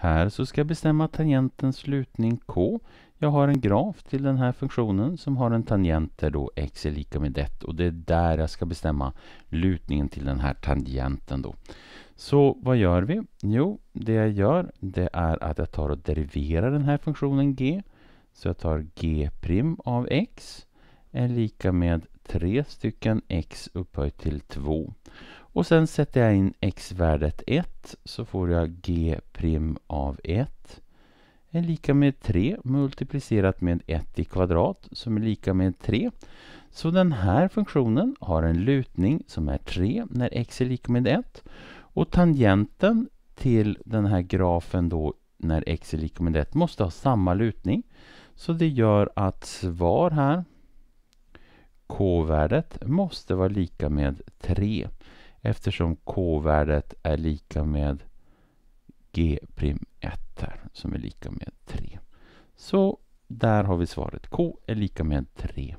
Här så ska jag bestämma tangentens lutning k. Jag har en graf till den här funktionen som har en tangent där då x är lika med 1 och det är där jag ska bestämma lutningen till den här tangenten då. Så vad gör vi? Jo, det jag gör det är att jag tar och deriverar den här funktionen g. Så jag tar g' av x är lika med 3 stycken x upphöjt till 2 och sen sätter jag in x-värdet 1 så får jag g prim av 1 är lika med 3 multiplicerat med 1 i kvadrat som är lika med 3. Så den här funktionen har en lutning som är 3 när x är lika med 1. Och tangenten till den här grafen då när x är lika med 1 måste ha samma lutning. Så det gör att svar här, k-värdet, måste vara lika med 3 eftersom k-värdet är lika med g'1 här som är lika med 3. Så där har vi svaret. k är lika med 3.